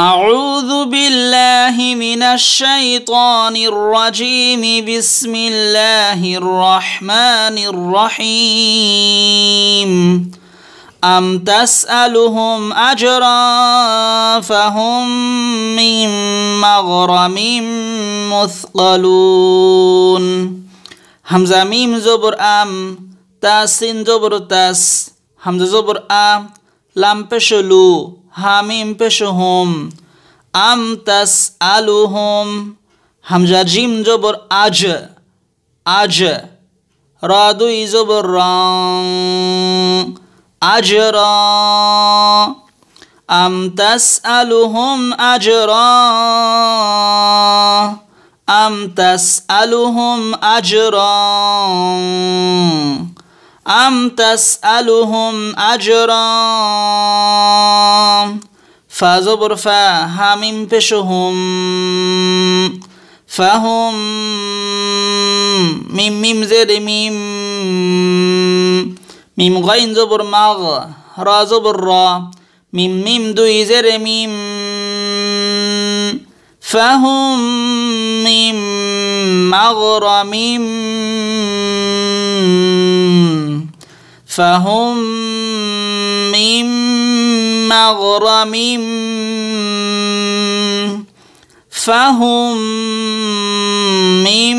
أعوذ بالله من الشيطان الرجيم بسم الله الرحمن الرحيم أم تسألهم أجرا فهم من مغرم مثقلون همزة ميم زبر أم تاسين زبر تاس همزة زبر أم لام همیم پشهم ام هم همجا جیم جبر اج اج را ایزو بر ران اجرا ام اج اجرا ام اج اجرا ام اجرا فزبر فا همیم پشهم فهم ميم ميم زیر ميم ميم غين زبر مغ را زبر را ميم ميم دوي زیر ميم فهم من ميم فهم ميم مغرم فهم من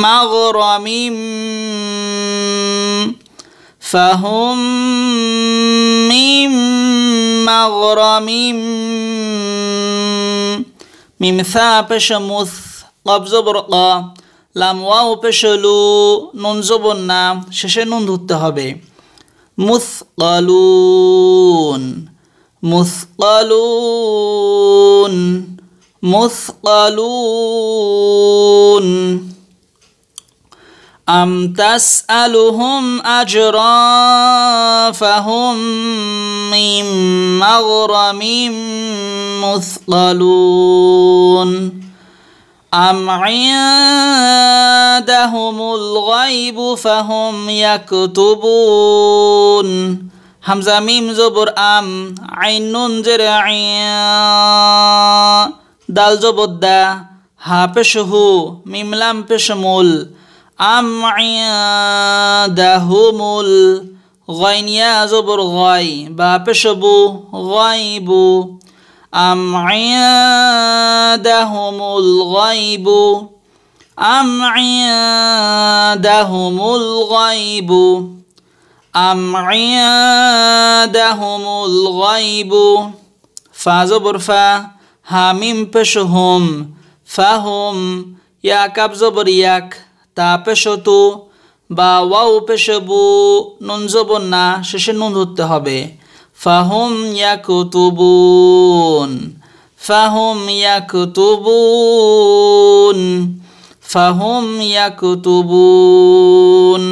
مغرم فهم من مغرم میم ثا پش مث قاب زبر واو بشلو ننزبنا ششنون জবর না مثقلون مثقلون مثقلون أم تسألهم أجرا فهم من مغرم مثقلون أم عندهم الغيب فهم يكتبون হামজা মিম আম আইন নুন জের দাল হা পেশ মিমলাম পেশ মুল আম মুল গয়নিয়া জবর গয় বা পেশ বু বু أم عندهم الغيب أم عندهم الغيب أم عندهم الغيب فازبر فا همين پشهم فهم یا کبزبر یک تا پشتو با ওয়াও پشبو নুন না শেষে নুন فهم يكتبون فهم يكتبون فهم يكتبون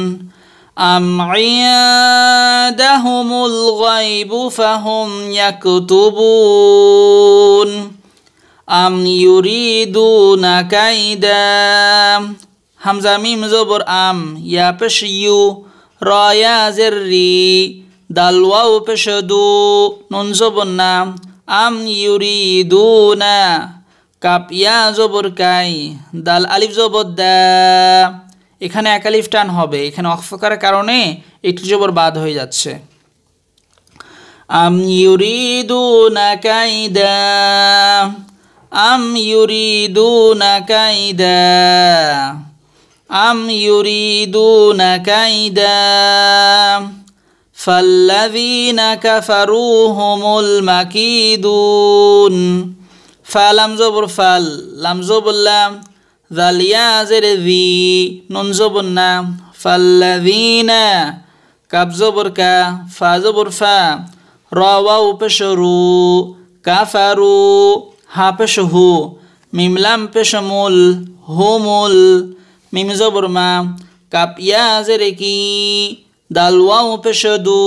أم عندهم الغيب فهم يكتبون أم يريدون كيدا همزة ميم زبر أم يا بشيو رايا زري دال واو پشدو نون আম ইউরি দু কাপ ইয়া জবর কাই দাল আলিফ জবর দা এখানে এক আলিফ টান হবে এখানে অক্ষকার কারণে একটি জবর বাদ হয়ে যাচ্ছে আম দু না কাইদা আম দু না কাইদা আম দু না কাইদা فالذين كفروا هم المكيدون فلم زبر فل لم زبر لام ذل يازر ذي نون زبرنا فالذين كب زبر كا فا زبر فا رواو بشرو كفروا ها بشهو ميم لم بشمول همول ميم زبر ما كب يازر كي দাল ওয়াও পেশে দু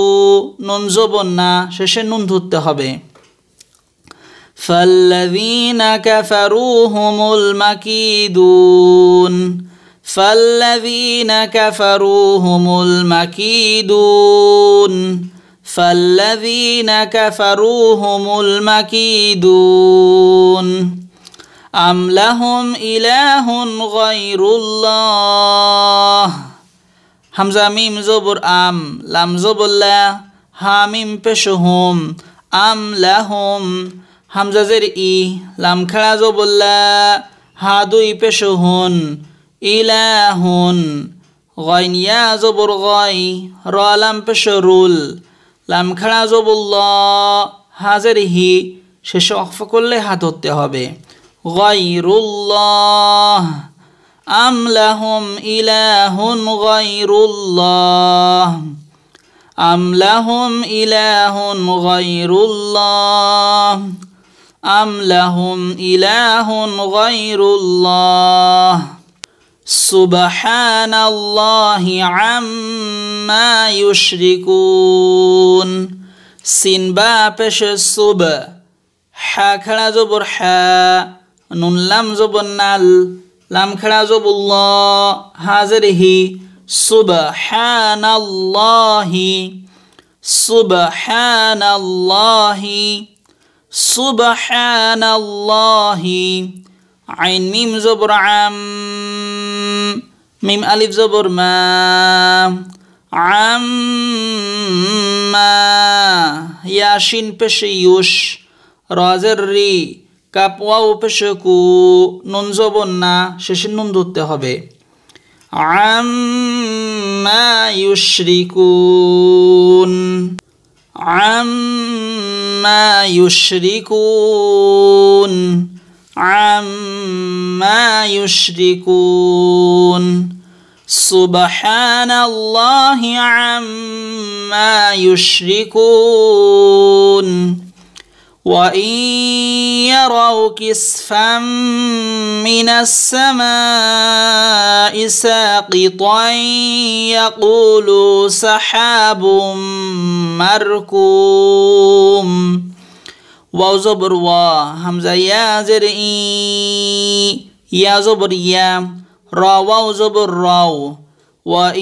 নুন জবন শেষে নুন ধরতে হবে فالذين كفروا هم المكيدون فالذين كفروا هم المكيدون فالذين كفروا هم المكيدون أم لهم إله غير الله হামজা মিম জবর আম লাম জবল্লা হামিম মিম হোম আম লাহুম হামজা জের ই লাম খেলা জবল্লা হা দুই হন ইলাহুন হন ইয়া জবর গয় র লাম রুল লাম খেলা জবুল্ল হাজের হি শেষে অফ করলে হাত ধরতে হবে রুল্লাহ أم لهم إله غير الله أم لهم إله غير الله أم لهم إله غير الله سبحان الله عما يشركون سنبا پش الصبح حاكنا زبر حا نون لم زبر نال لام خڑا زب اللہ سبحان الله سبحان الله سبحان الله عين ميم زبر عم ميم الف زبر ما عم ما ياشين بشيوش رازر ري কাপওয়া উপেশকু নুন জবন না শেষে নুন ধরতে হবে আম্মা ইউশরিকুন আম্মা ইউশরিকুন আম্মা ইউশরিকুন سبحان الله عما يشركون وان يروا كسفا من السماء ساقطا يقولوا سحاب مركوم واو زبر وا همزه يا زر يا زبر يا را واو زبر راو وان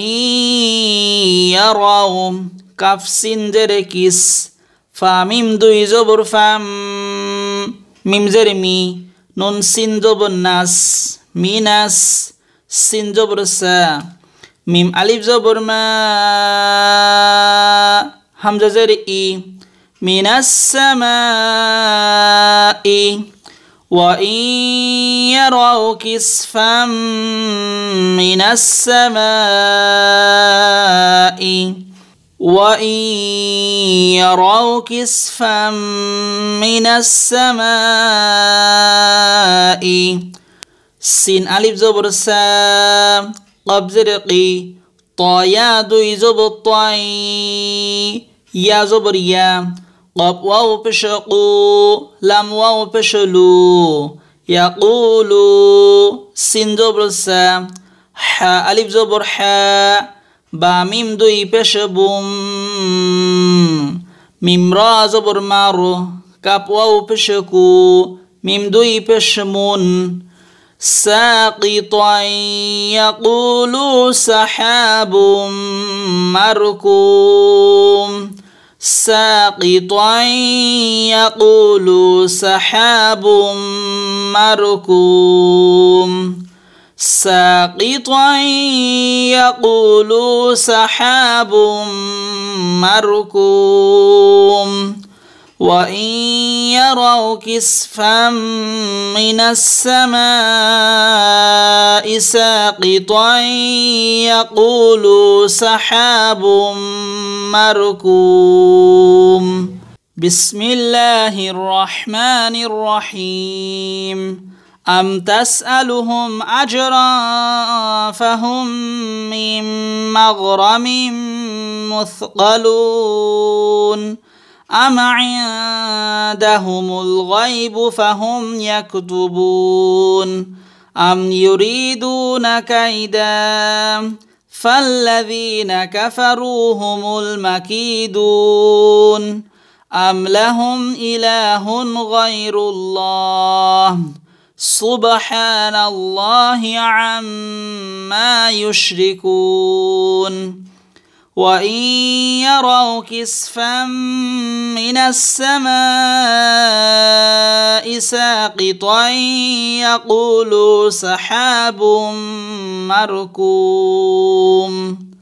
يروا كف سندر كِسْ فاميم دوي زبر فام ميم زرمي نون سين زبر ناس مي ناس سين زبر سا ميم ألف زبر ما حمزة زرئي إي من السماء وإن يروا كسفا من السماء وإن يروا كسفا من السماء سين ألف زبر سام قب زرقي طايا دوي زبر طاي يا زبر يا قب واو بشقو لم واو بشلو يقولوا سين زبر سام حا ألف زبر حا با میم دوی پش بوم میم را زبر مارو کپ واو پشکو میم دوی پشمون ساقطا يقول سحاب مركوم ساقطا يقولو سحاب مركوم ساقطا يقول سحاب مركوم وان يروا كسفا من السماء ساقطا يقولوا سحاب مركوم بسم الله الرحمن الرحيم أم تسألهم أجرا فهم من مغرم مثقلون أم عندهم الغيب فهم يكتبون أم يريدون كيدا فالذين كفروا هم المكيدون أم لهم إله غير الله سبحان الله عما يشركون وان يروا كسفا من السماء ساقطا يقولوا سحاب مركوم